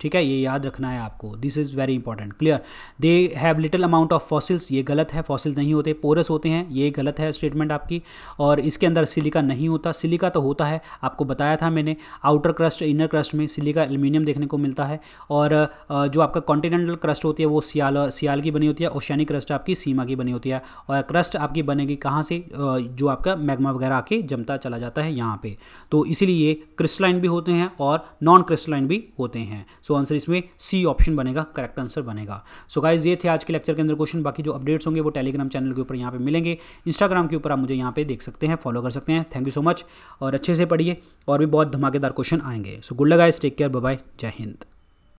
ठीक है ये याद रखना है आपको this is very important clear they have little amount of fossils ये गलत है फॉसिल्स नहीं होते पोरस होते हैं ये गलत है स्टेटमेंट आपकी और इसके अंदर सिलिका नहीं होता सिलिका तो होता है आपको बताया था मैंने आउटर क्रस्ट इनर क्रस्ट में सिलिका एल्यूमिनियम देखने को मिलता है और जो आपका कॉन्टिनेंटल क्रस्ट होती है वो सियाल सियाल की बनी होती है ओशनिक क्रस्ट आपकी सीमा की बनी होती है और क्रस्ट आपकी बनेगी कहाँ से जो आपका मैगमा वगैरह आके जमता चला जाता है यहाँ पर तो इसीलिए क्रिस्टलाइन भी होते हैं और नॉन क्रिस्टलाइन भी होते हैं सो सो तो आंसर इसमें सी ऑप्शन बनेगा करेक्ट आंसर बनेगा सो so गाइज ये थे आज के लेक्चर के अंदर क्वेश्चन बाकी जो अपडेट्स होंगे वो टेलीग्राम चैनल के ऊपर यहाँ पे मिलेंगे इंस्टाग्राम के ऊपर आप मुझे यहाँ पे देख सकते हैं फॉलो कर सकते हैं थैंक यू सो मच और अच्छे से पढ़िए और भी बहुत धमाकेदार क्वेश्चन आएंगे सो गुड लगा टेक केयर बाय जय हिंद